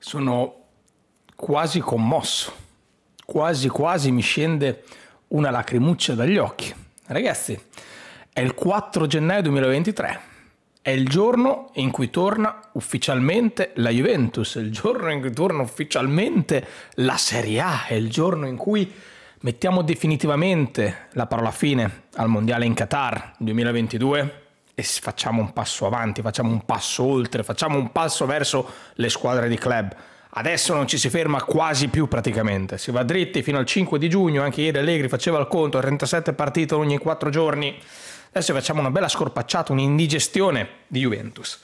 sono quasi commosso, quasi quasi mi scende una lacrimuccia dagli occhi. Ragazzi, è il 4 gennaio 2023, è il giorno in cui torna ufficialmente la Juventus, è il giorno in cui torna ufficialmente la Serie A, è il giorno in cui mettiamo definitivamente la parola fine al Mondiale in Qatar 2022 e facciamo un passo avanti, facciamo un passo oltre, facciamo un passo verso le squadre di club. Adesso non ci si ferma quasi più praticamente, si va dritti fino al 5 di giugno, anche ieri Allegri faceva il conto, 37 partite ogni 4 giorni. Adesso facciamo una bella scorpacciata, un'indigestione di Juventus.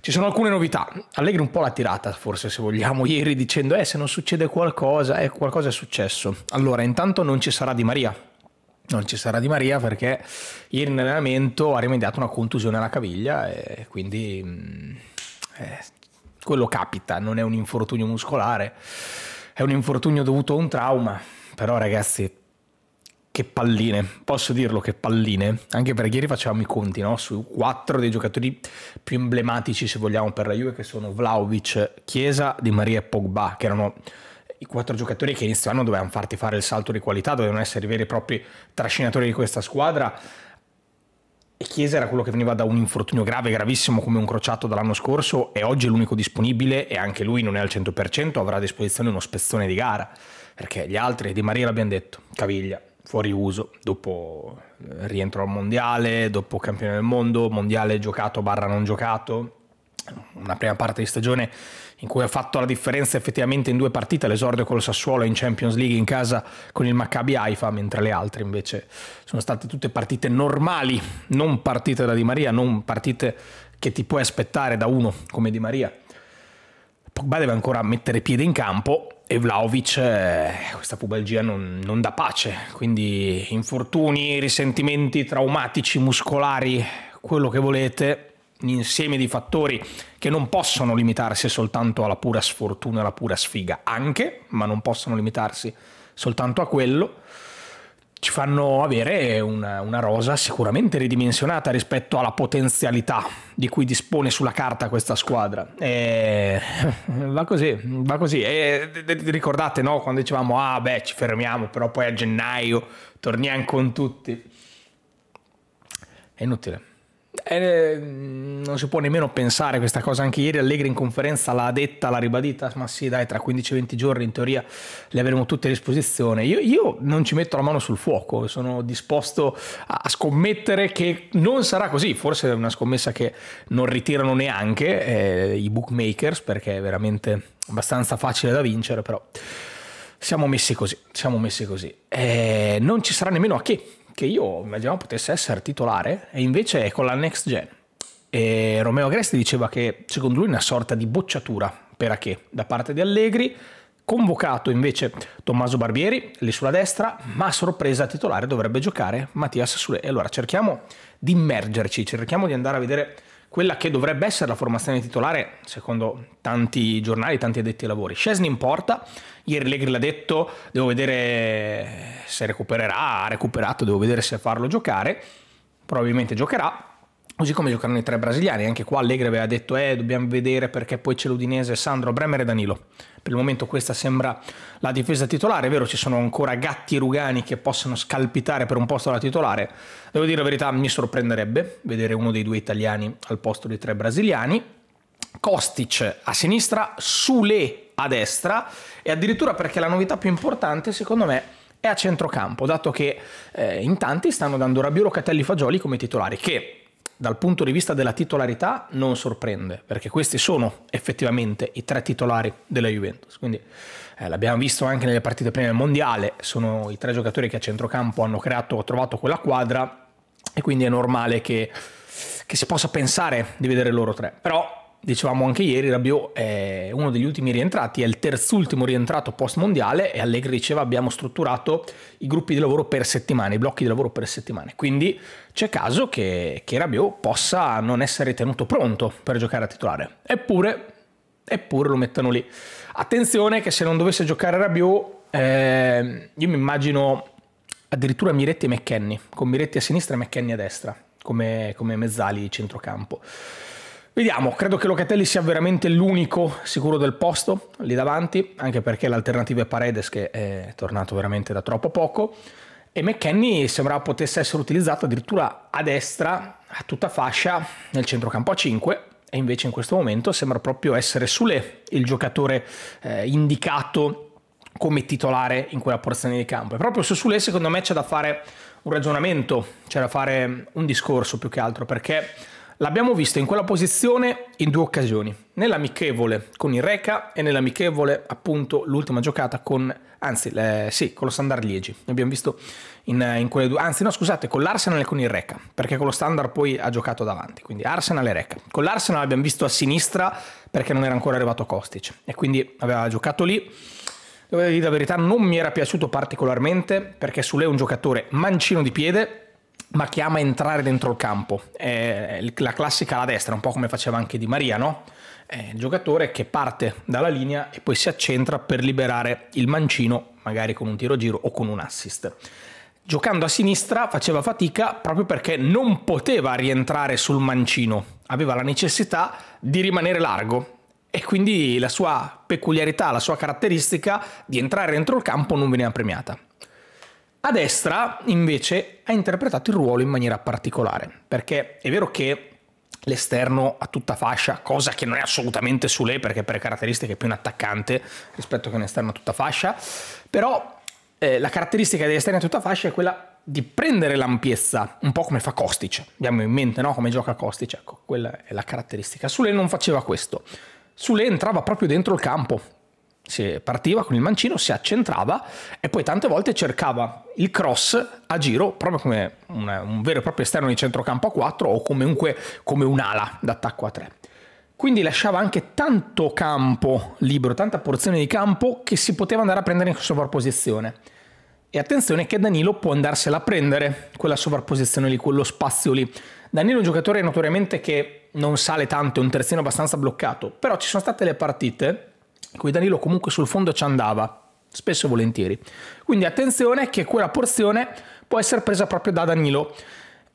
Ci sono alcune novità, Allegri un po' l'ha tirata forse se vogliamo ieri dicendo eh se non succede qualcosa, eh qualcosa è successo. Allora intanto non ci sarà Di Maria, non ci sarà Di Maria perché ieri in allenamento ha rimediato una contusione alla caviglia e quindi mm, eh, quello capita, non è un infortunio muscolare, è un infortunio dovuto a un trauma, però ragazzi che palline, posso dirlo che palline, anche perché ieri facevamo i conti no? su quattro dei giocatori più emblematici se vogliamo per la Juve che sono Vlaovic, Chiesa, Di Maria e Pogba che erano i quattro giocatori che inizio anno dovevano farti fare il salto di qualità, dovevano essere i veri e propri trascinatori di questa squadra. E Chiesa era quello che veniva da un infortunio grave, gravissimo come un crociato dall'anno scorso e oggi è l'unico disponibile e anche lui non è al 100%, avrà a disposizione uno spezzone di gara, perché gli altri, Di Maria l'abbiamo detto, caviglia, fuori uso, dopo eh, rientro al mondiale, dopo campione del mondo, mondiale giocato barra non giocato, una prima parte di stagione in cui ha fatto la differenza effettivamente in due partite, l'esordio col Sassuolo in Champions League in casa con il Maccabi Haifa, mentre le altre invece sono state tutte partite normali, non partite da Di Maria, non partite che ti puoi aspettare da uno come Di Maria. Pogba deve ancora mettere piede in campo e Vlaovic eh, questa pubalgia non, non dà pace, quindi infortuni, risentimenti traumatici, muscolari, quello che volete, un insieme di fattori che non possono limitarsi soltanto alla pura sfortuna alla pura sfiga, anche, ma non possono limitarsi soltanto a quello, ci fanno avere una, una rosa sicuramente ridimensionata rispetto alla potenzialità di cui dispone sulla carta questa squadra. E... va così, va così. E... ricordate no, quando dicevamo, ah beh, ci fermiamo, però poi a gennaio torniamo con tutti. È inutile eh, mm, non si può nemmeno pensare questa cosa. Anche ieri Allegri in conferenza l'ha detta, l'ha ribadita, ma sì dai, tra 15-20 giorni in teoria le avremo tutte a disposizione. Io, io, non ci metto la mano sul fuoco, sono disposto a, scommettere che non sarà così, forse è una scommessa che non ritirano neanche eh, i bookmakers perché è veramente abbastanza facile da vincere, però siamo messi così, siamo messi così. Eh, non ci sarà nemmeno a che che io immaginavo potesse essere titolare e invece è con la next gen. E Romeo Agresti diceva che secondo lui è una sorta di bocciatura per Ache da parte di Allegri, convocato invece Tommaso Barbieri lì sulla destra, ma a sorpresa titolare dovrebbe giocare Mattias Sule. E allora cerchiamo di immergerci, cerchiamo di andare a vedere quella che dovrebbe essere la formazione titolare, secondo tanti giornali, tanti addetti ai lavori. Scesni in porta, ieri Legri l'ha detto, devo vedere se recupererà, ha recuperato, devo vedere se farlo giocare, probabilmente giocherà, Così come giocarono i tre brasiliani, anche qua Allegri aveva detto eh dobbiamo vedere perché poi c'è l'Udinese, Sandro, Bremer e Danilo. Per il momento questa sembra la difesa titolare, è vero ci sono ancora gatti rugani che possono scalpitare per un posto da titolare, devo dire la verità mi sorprenderebbe vedere uno dei due italiani al posto dei tre brasiliani. Kostic a sinistra, Sule a destra e addirittura perché la novità più importante secondo me è a centrocampo, dato che eh, in tanti stanno dando Rabiu, Catelli, Fagioli come titolari che dal punto di vista della titolarità non sorprende, perché questi sono effettivamente i tre titolari della Juventus. Quindi eh, l'abbiamo visto anche nelle partite prime del Mondiale, sono i tre giocatori che a centrocampo hanno creato o trovato quella quadra e quindi è normale che, che si possa pensare di vedere loro tre. Però dicevamo anche ieri, Rabiot è uno degli ultimi rientrati, è il terzultimo rientrato post-mondiale e Allegri diceva abbiamo strutturato i gruppi di lavoro per settimane, i blocchi di lavoro per settimane, quindi c'è caso che, che Rabiot possa non essere tenuto pronto per giocare a titolare, eppure, eppure lo mettono lì. Attenzione che se non dovesse giocare Rabiot, eh, io mi immagino addirittura Miretti e McKenny, con Miretti a sinistra e McKenny a destra, come, come mezzali centrocampo. Vediamo, credo che Locatelli sia veramente l'unico sicuro del posto lì davanti, anche perché l'alternativa è Paredes che è tornato veramente da troppo poco e McKenny sembrava potesse essere utilizzato addirittura a destra, a tutta fascia, nel centrocampo a 5 e invece in questo momento sembra proprio essere Sule il giocatore eh, indicato come titolare in quella porzione di campo. E proprio su Sule secondo me c'è da fare un ragionamento, c'è da fare un discorso più che altro perché L'abbiamo visto in quella posizione in due occasioni, nell'amichevole con il Reca e nell'amichevole appunto l'ultima giocata con, anzi eh, sì, con lo Standard Liegi. l'abbiamo visto in, in, quelle due, anzi no scusate, con l'Arsenal e con il Reca, perché con lo Standard poi ha giocato davanti, quindi Arsenal e Reca. Con l'Arsenal l'abbiamo visto a sinistra perché non era ancora arrivato Kostic e quindi aveva giocato lì. Devo dire la verità, non mi era piaciuto particolarmente perché su lei è un giocatore mancino di piede, ma che ama entrare dentro il campo. È la classica alla destra, un po' come faceva anche Di Maria, no? È il giocatore che parte dalla linea e poi si accentra per liberare il mancino, magari con un tiro giro o con un assist. Giocando a sinistra faceva fatica proprio perché non poteva rientrare sul mancino, aveva la necessità di rimanere largo e quindi la sua peculiarità, la sua caratteristica di entrare dentro il campo non veniva premiata. A destra, invece, ha interpretato il ruolo in maniera particolare, perché è vero che l'esterno a tutta fascia, cosa che non è assolutamente su lei perché per caratteristiche è più un attaccante rispetto che un esterno a tutta fascia, però eh, la caratteristica degli esterni a tutta fascia è quella di prendere l'ampiezza, un po' come fa Kostic, abbiamo in mente no? come gioca Kostic, ecco, quella è la caratteristica. Sule non faceva questo, Sule entrava proprio dentro il campo, si partiva con il mancino, si accentrava e poi tante volte cercava il cross a giro, proprio come un, un vero e proprio esterno di centrocampo a 4 o comunque come un'ala d'attacco a 3. Quindi lasciava anche tanto campo libero, tanta porzione di campo che si poteva andare a prendere in sovrapposizione. E attenzione che Danilo può andarsela a prendere, quella sovrapposizione lì, quello spazio lì. Danilo è un giocatore notoriamente che non sale tanto, è un terzino abbastanza bloccato, però ci sono state le partite cui Danilo comunque sul fondo ci andava, spesso e volentieri. Quindi attenzione che quella porzione può essere presa proprio da Danilo.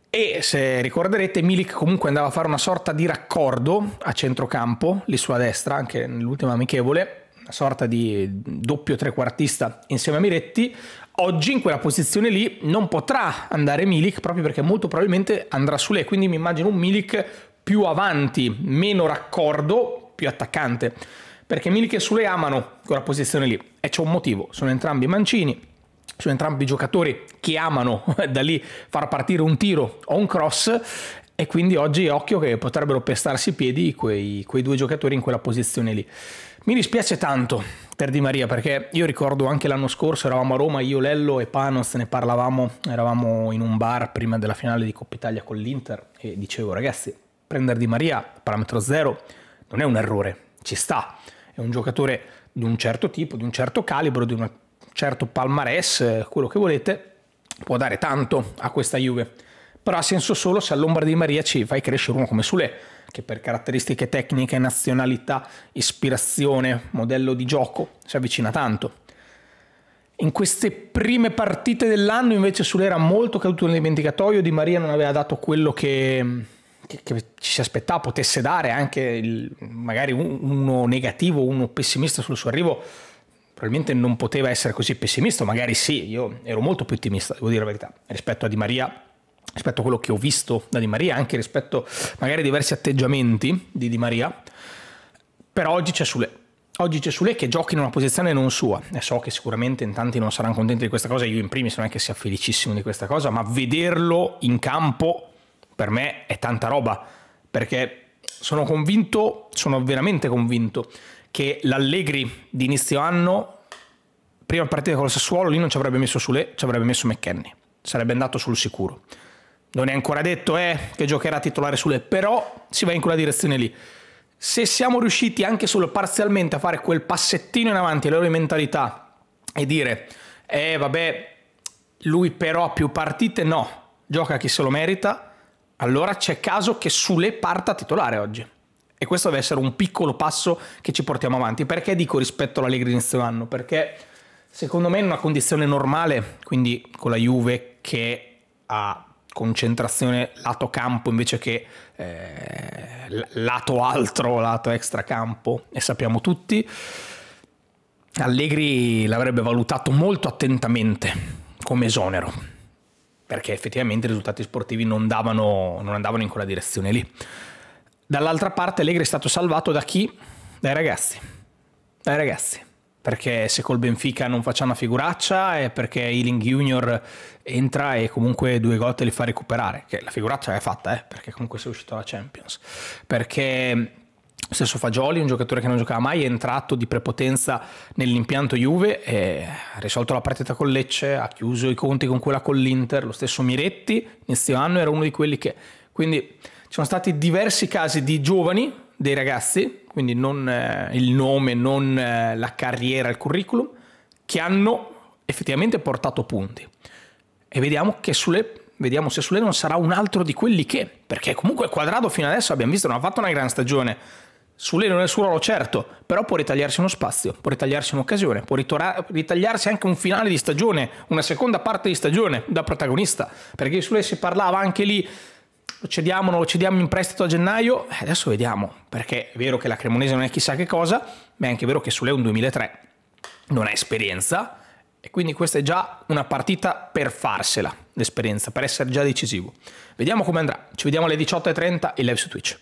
E se ricorderete, Milik comunque andava a fare una sorta di raccordo a centrocampo, lì sulla destra, anche nell'ultima amichevole, una sorta di doppio trequartista insieme a Miretti. Oggi in quella posizione lì non potrà andare Milik proprio perché molto probabilmente andrà su lei, quindi mi immagino un Milik più avanti, meno raccordo, più attaccante perché Milik e Sule amano quella posizione lì e c'è un motivo, sono entrambi mancini, sono entrambi giocatori che amano da lì far partire un tiro o un cross e quindi oggi occhio che potrebbero pestarsi i piedi quei, quei due giocatori in quella posizione lì. Mi dispiace tanto per Di Maria perché io ricordo anche l'anno scorso eravamo a Roma, io, Lello e Panos ne parlavamo, eravamo in un bar prima della finale di Coppa Italia con l'Inter e dicevo ragazzi prendere Di Maria parametro zero non è un errore, ci sta è un giocatore di un certo tipo, di un certo calibro, di un certo palmarès, quello che volete, può dare tanto a questa Juve. Però ha senso solo se all'ombra di Maria ci fai crescere uno come Sule, che per caratteristiche tecniche, nazionalità, ispirazione, modello di gioco si avvicina tanto. In queste prime partite dell'anno invece Sule era molto caduto nel dimenticatoio, Di Maria non aveva dato quello che che, che, ci si aspettava potesse dare anche il, magari uno negativo, uno pessimista sul suo arrivo, probabilmente non poteva essere così pessimista, magari sì, io ero molto più ottimista, devo dire la verità, rispetto a Di Maria, rispetto a quello che ho visto da Di Maria, anche rispetto magari a diversi atteggiamenti di Di Maria, però oggi c'è Sule. Oggi c'è Sule che giochi in una posizione non sua e so che sicuramente in tanti non saranno contenti di questa cosa, io in primis non è che sia felicissimo di questa cosa, ma vederlo in campo per me è tanta roba, perché sono convinto, sono veramente convinto che l'Allegri di inizio anno, prima partita con il Sassuolo, lì non ci avrebbe messo Sule, ci avrebbe messo McKenny, sarebbe andato sul sicuro. Non è ancora detto eh, che giocherà titolare Sule, però si va in quella direzione lì. Se siamo riusciti anche solo parzialmente a fare quel passettino in avanti alle loro mentalità e dire, eh vabbè, lui però ha più partite, no, gioca chi se lo merita, allora c'è caso che Sule parta titolare oggi. E questo deve essere un piccolo passo che ci portiamo avanti. Perché dico rispetto all'Allegri inizio anno? Perché secondo me in una condizione normale, quindi con la Juve che ha concentrazione lato campo invece che eh, lato altro, lato extra campo, e sappiamo tutti, Allegri l'avrebbe valutato molto attentamente come esonero perché effettivamente i risultati sportivi non, davano, non andavano in quella direzione lì. Dall'altra parte Allegri è stato salvato da chi? Dai ragazzi. Dai ragazzi. Perché se col Benfica non facciamo una figuraccia è perché Ealing Junior entra e comunque due gol te li fa recuperare. Che la figuraccia è fatta, eh, perché comunque sei uscito dalla Champions. Perché Stesso Fagioli, un giocatore che non giocava mai, è entrato di prepotenza nell'impianto Juve, e ha risolto la partita con Lecce, ha chiuso i conti con quella con l'Inter, lo stesso Miretti, inizio anno era uno di quelli che... Quindi ci sono stati diversi casi di giovani, dei ragazzi, quindi non eh, il nome, non eh, la carriera, il curriculum, che hanno effettivamente portato punti. E vediamo che sulle vediamo se Sule non sarà un altro di quelli che, perché comunque Quadrado fino adesso abbiamo visto non ha fatto una gran stagione, Sule non è il suo ruolo certo, però può ritagliarsi uno spazio, può ritagliarsi un'occasione, può ritagliarsi anche un finale di stagione, una seconda parte di stagione da protagonista, perché Sule si parlava anche lì lo cediamo, non lo cediamo in prestito a gennaio? Eh, adesso vediamo, perché è vero che la Cremonese non è chissà che cosa, ma è anche vero che Sule è un 2003, non ha esperienza, e quindi questa è già una partita per farsela, l'esperienza, per essere già decisivo. Vediamo come andrà. Ci vediamo alle 18.30 in live su Twitch.